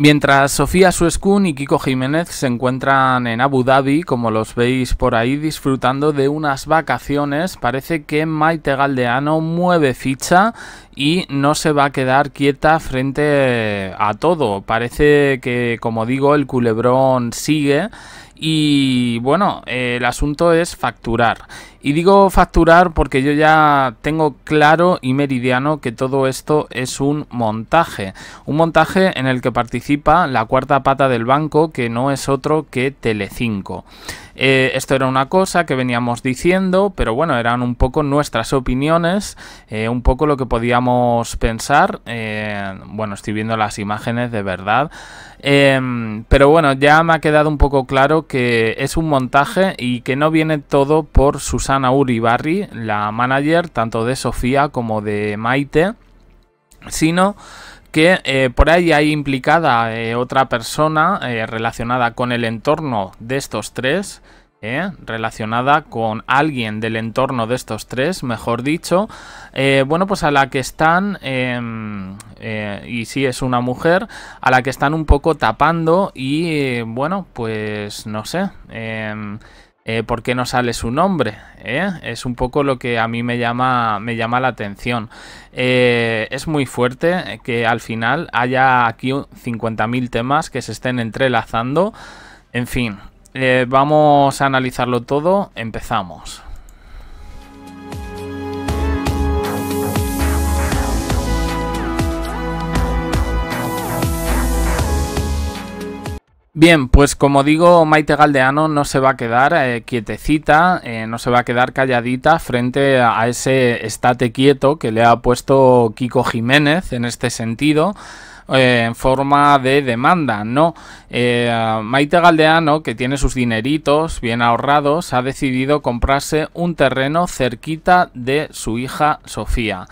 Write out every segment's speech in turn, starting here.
Mientras Sofía Suescun y Kiko Jiménez se encuentran en Abu Dhabi, como los veis por ahí, disfrutando de unas vacaciones, parece que Maite Galdeano mueve ficha y no se va a quedar quieta frente a todo. Parece que, como digo, el culebrón sigue y bueno, eh, el asunto es facturar. Y digo facturar porque yo ya tengo claro y meridiano que todo esto es un montaje. Un montaje en el que participa la cuarta pata del banco que no es otro que Telecinco. Eh, esto era una cosa que veníamos diciendo, pero bueno, eran un poco nuestras opiniones, eh, un poco lo que podíamos pensar. Eh, bueno, estoy viendo las imágenes de verdad. Em, pero bueno, ya me ha quedado un poco claro que es un montaje y que no viene todo por Susana Uribarri, la manager tanto de Sofía como de Maite, sino que eh, por ahí hay implicada eh, otra persona eh, relacionada con el entorno de estos tres, relacionada con alguien del entorno de estos tres, mejor dicho, bueno, pues a la que están, em, y si sí, es una mujer, a la que están un poco tapando y, bueno, pues no sé em, eh, por qué no sale su nombre. Eh, es un poco lo que a mí me llama, me llama la atención. Eh, es muy fuerte que al final haya aquí 50.000 temas que se estén entrelazando. En fin, vamos a analizarlo todo. Empezamos. Bien, pues como digo, Maite Galdeano no se va a quedar eh, quietecita, eh, no se va a quedar calladita frente a ese estate quieto que le ha puesto Kiko Jiménez en este sentido eh, en forma de demanda, ¿no? Maite Galdeano, que tiene sus dineritos bien ahorrados, ha decidido comprarse un terreno cerquita de su hija Sofía.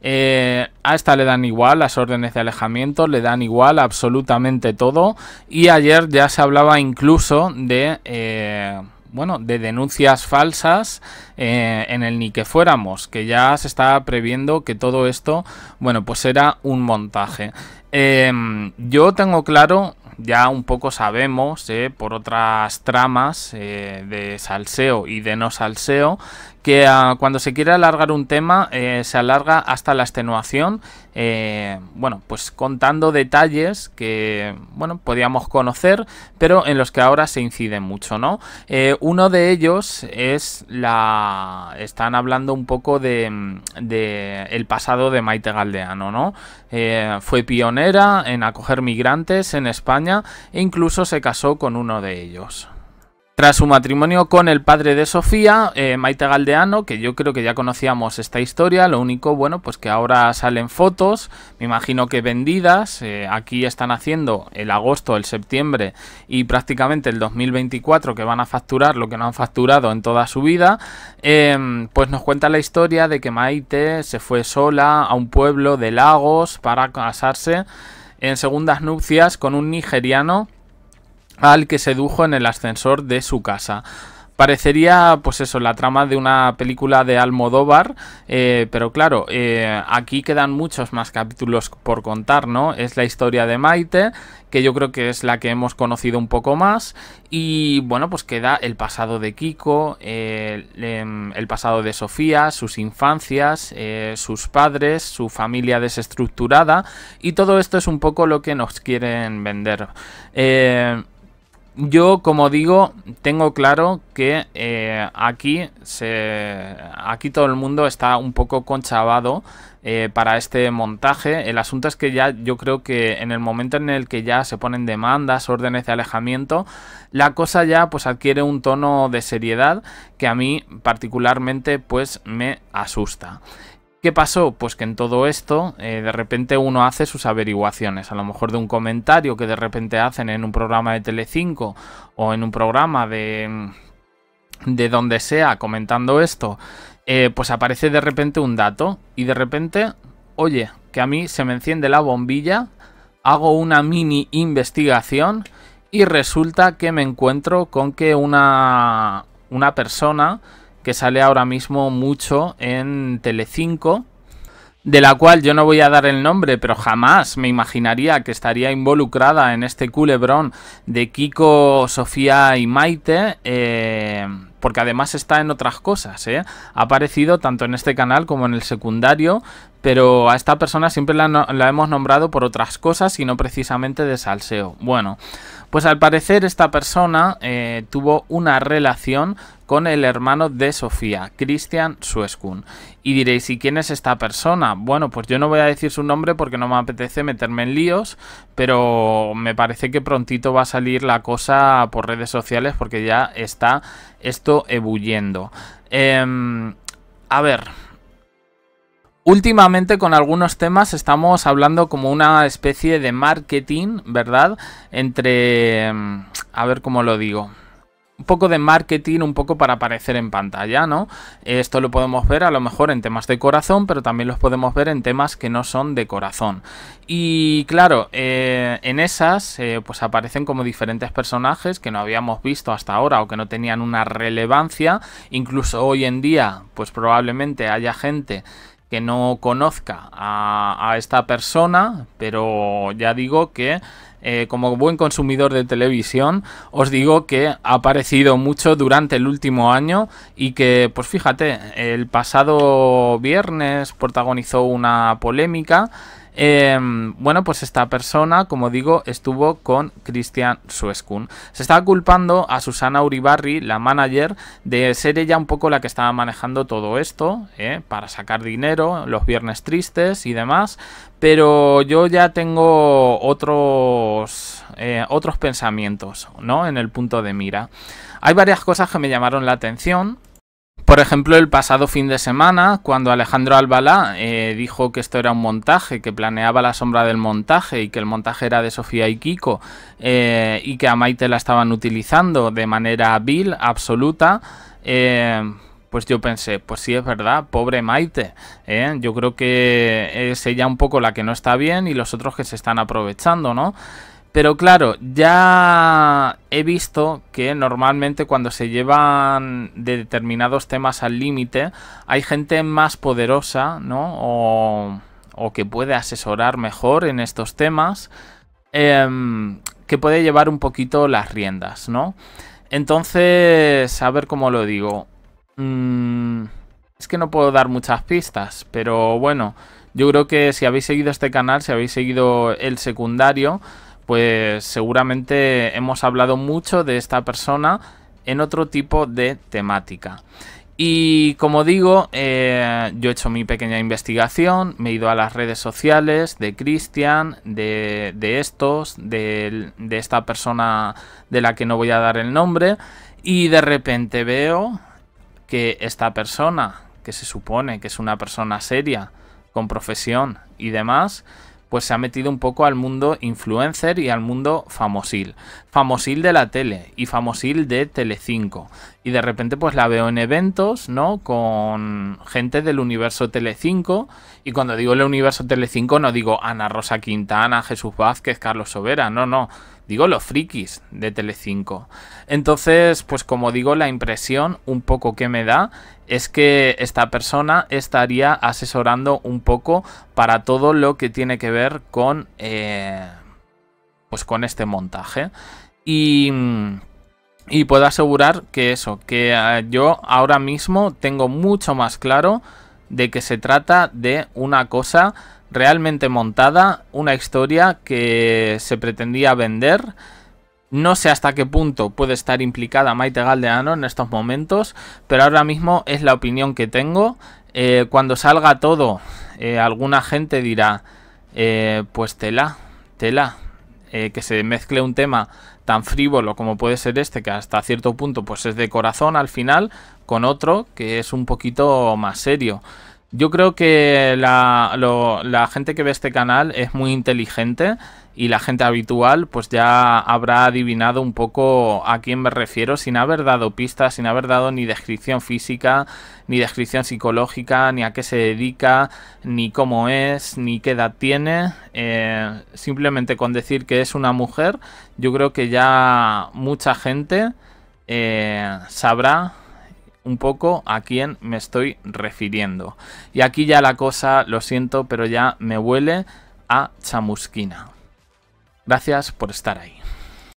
Eh, a esta le dan igual, las órdenes de alejamiento le dan igual absolutamente todo. Y ayer ya se hablaba incluso de... Eh, bueno, de denuncias falsas eh, en el ni que fuéramos, que ya se estaba previendo que todo esto, bueno, pues era un montaje. yo tengo claro, ya un poco sabemos, por otras tramas de salseo y de no salseo, que ah, cuando se quiere alargar un tema eh, se alarga hasta la extenuación, eh, bueno, pues contando detalles que, bueno, podíamos conocer, pero en los que ahora se incide mucho, ¿no? Eh, uno de ellos es la... están hablando un poco de, el pasado de Maite Galdeano, ¿no? fue pionera en acoger migrantes en España e incluso se casó con uno de ellos. Tras su matrimonio con el padre de Sofía, eh, Maite Galdeano, que yo creo que ya conocíamos esta historia, lo único, bueno, pues que ahora salen fotos, me imagino que vendidas, eh, aquí están haciendo el agosto, el septiembre y prácticamente el 2024 que van a facturar lo que no han facturado en toda su vida, eh, pues nos cuenta la historia de que Maite se fue sola a un pueblo de Lagos para casarse en segundas nupcias con un nigeriano al que sedujo en el ascensor de su casa parecería, pues eso, la trama de una película de Almodóvar, eh, pero claro, eh, aquí quedan muchos más capítulos por contar, ¿no? Es la historia de Maite, que yo creo que es la que hemos conocido un poco más, y bueno, pues queda el pasado de Kiko, el em, pasado de Sofía, sus infancias, eh, sus padres, su familia desestructurada, y todo esto es un poco lo que nos quieren vender. Eh, yo, como digo, tengo claro que eh, aquí, se, aquí todo el mundo está un poco conchavado eh, para este montaje. El asunto es que ya yo creo que en el momento en el que ya se ponen demandas, órdenes de alejamiento, la cosa ya pues adquiere un tono de seriedad que a mí particularmente pues me asusta. ¿Qué pasó? Pues que en todo esto eh, de repente uno hace sus averiguaciones, a lo mejor de un comentario que de repente hacen en un programa de Telecinco o en un programa de mm, de donde sea comentando esto, eh, pues aparece de repente un dato y de repente, oye, que a mí se me enciende la bombilla, hago una mini investigación y resulta que me encuentro con que una una persona que sale ahora mismo mucho en Telecinco, de la cual yo no voy a dar el nombre, pero jamás me imaginaría que estaría involucrada en este culebrón de Kiko, Sofía y Maite. Eh, porque además está en otras cosas, ¿eh? Ha aparecido tanto en este canal como en el secundario, pero a esta persona siempre la, hemos nombrado por otras cosas y no precisamente de salseo. Bueno, pues al parecer esta persona eh, tuvo una relación con el hermano de Sofía, Christian Suescun Y diréis, ¿y quién es esta persona? Bueno, pues yo no voy a decir su nombre porque no me apetece meterme en líos, pero me parece que prontito va a salir la cosa por redes sociales porque ya está esto ebuyendo, em, a ver, Últimamente con algunos temas estamos hablando como una especie de marketing, ¿verdad? Entre... Em, a ver cómo lo digo un poco de marketing, un poco para aparecer en pantalla, ¿no? Esto lo podemos ver a lo mejor en temas de corazón, pero también los podemos ver en temas que no son de corazón. Y claro, eh, en esas eh, pues aparecen como diferentes personajes que no habíamos visto hasta ahora o que no tenían una relevancia. Incluso hoy en día pues probablemente haya gente que no conozca a, esta persona, pero ya digo que eh, como buen consumidor de televisión, os digo que ha aparecido mucho durante el último año y que, pues fíjate, el pasado viernes protagonizó una polémica Em, bueno, pues esta persona, como digo, estuvo con Christian Sueskun. Se estaba culpando a Susana Uribarri, la manager, de ser ella un poco la que estaba manejando todo esto, eh, para sacar dinero, los viernes tristes y demás. Pero yo ya tengo otros, eh, otros pensamientos, ¿no? En el punto de mira. Hay varias cosas que me llamaron la atención. Por ejemplo, el pasado fin de semana, cuando Alejandro Albalá eh, dijo que esto era un montaje, que planeaba la sombra del montaje y que el montaje era de Sofía y Kiko eh, y que a Maite la estaban utilizando de manera vil, absoluta, eh, pues yo pensé, pues sí es verdad, pobre Maite. Yo creo que es ella un poco la que no está bien y los otros que se están aprovechando, ¿no? Pero claro, ya he visto que normalmente cuando se llevan de determinados temas al límite, hay gente más poderosa, ¿no? O, que puede asesorar mejor en estos temas, em, que puede llevar un poquito las riendas, ¿no? Entonces, a ver cómo lo digo. Mm, es que no puedo dar muchas pistas, pero bueno, yo creo que si habéis seguido este canal, si habéis seguido el secundario, pues seguramente hemos hablado mucho de esta persona en otro tipo de temática. Y como digo, eh, yo he hecho mi pequeña investigación, me he ido a las redes sociales de Cristian, de, estos, de esta persona de la que no voy a dar el nombre, y de repente veo que esta persona, que se supone que es una persona seria, con profesión y demás, pues se ha metido un poco al mundo influencer y al mundo famosil. Famosil de la tele y famosil de Telecinco. Y de repente pues la veo en eventos, ¿no? Con gente del universo Telecinco. Y cuando digo el universo Telecinco no digo Ana Rosa Quintana, Jesús Vázquez, Carlos Sobera, no, no. Digo los frikis de Telecinco. Entonces, pues como digo, la impresión un poco que me da es que esta persona estaría asesorando un poco para todo lo que tiene que ver con, eh, pues con este montaje. Y, puedo asegurar que eso, que eh, yo ahora mismo tengo mucho más claro de que se trata de una cosa realmente montada, una historia que se pretendía vender. No sé hasta qué punto puede estar implicada Maite Galdeano en estos momentos, pero ahora mismo es la opinión que tengo. Eh, cuando salga todo, alguna gente dirá, eh, pues tela, tela, eh, que se mezcle un tema tan frívolo como puede ser este, que hasta cierto punto pues es de corazón al final, con otro que es un poquito más serio. Yo creo que la, gente que ve este canal es muy inteligente y la gente habitual pues ya habrá adivinado un poco a quién me refiero sin haber dado pistas, sin haber dado ni descripción física, ni descripción psicológica, ni a qué se dedica, ni cómo es, ni qué edad tiene. Eh, simplemente con decir que es una mujer, yo creo que ya mucha gente eh, sabrá un poco a quién me estoy refiriendo. Y aquí ya la cosa, lo siento, pero ya me huele a chamusquina. Gracias por estar ahí.